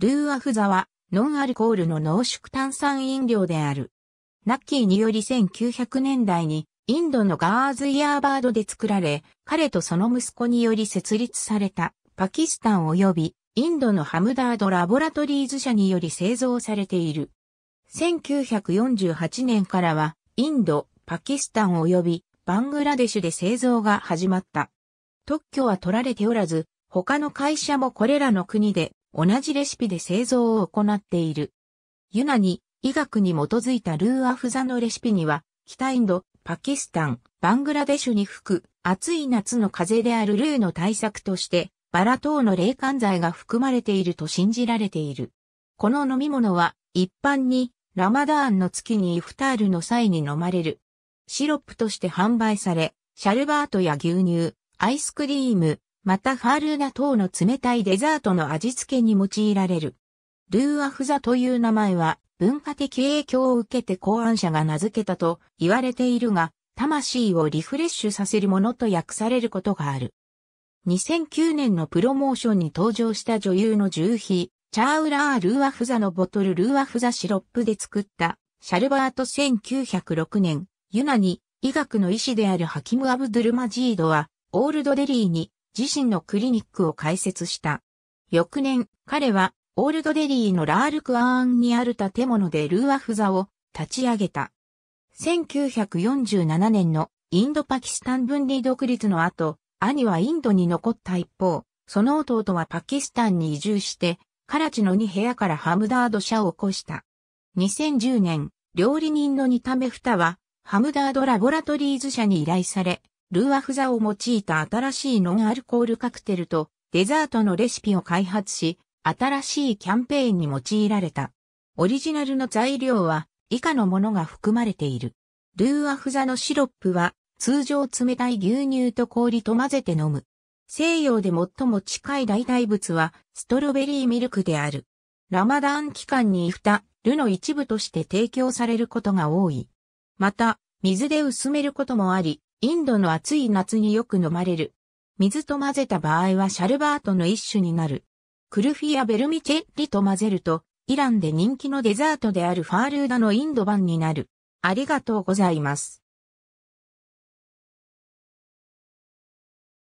ルーアフザは、ノンアルコールの濃縮炭酸飲料である。ナッキーにより1900年代に、インドのガーズ・イヤーバードで作られ、彼とその息子により設立された、パキスタン及び、インドのハムダード・ラボラトリーズ社により製造されている。1948年からは、インド、パキスタン及び、バングラデシュで製造が始まった。特許は取られておらず、他の会社もこれらの国で同じレシピで製造を行っている。ユナに医学に基づいたルーアフザのレシピには、北インド、パキスタン、バングラデシュに吹く暑い夏の風であるルーの対策として、バラ等の冷感剤が含まれていると信じられている。この飲み物は一般にラマダーンの月にイフタールの際に飲まれる。シロップとして販売され、シャルバートや牛乳、アイスクリーム、またファールーナ等の冷たいデザートの味付けに用いられる。ルーアフザという名前は文化的影響を受けて考案者が名付けたと言われているが、魂をリフレッシュさせるものと訳されることがある。2009年のプロモーションに登場した女優の重皮、チャーウラー・ルーアフザのボトルルーアフザシロップで作ったシャルバート1906年、ユナに医学の医師であるハキム・アブドゥルマジードは、オールドデリーに自身のクリニックを開設した。翌年、彼は、オールドデリーのラールクアーンにある建物でルーアフザを立ち上げた。1947年のインドパキスタン分離独立の後、兄はインドに残った一方、その弟はパキスタンに移住して、カラチの2部屋からハムダード社を起こした。2010年、料理人のニタメフタは、ハムダードラボラトリーズ社に依頼され、ルーアフザを用いた新しいノンアルコールカクテルとデザートのレシピを開発し、新しいキャンペーンに用いられた。オリジナルの材料は以下のものが含まれている。ルーアフザのシロップは通常冷たい牛乳と氷と混ぜて飲む。西洋で最も近い代替物はストロベリーミルクである。ラマダン期間にタ、ルの一部として提供されることが多い。また、水で薄めることもあり、インドの暑い夏によく飲まれる。水と混ぜた場合はシャルバートの一種になる。クルフィア・ベルミチェッリと混ぜると、イランで人気のデザートであるファールーダのインド版になる。ありがとうございます。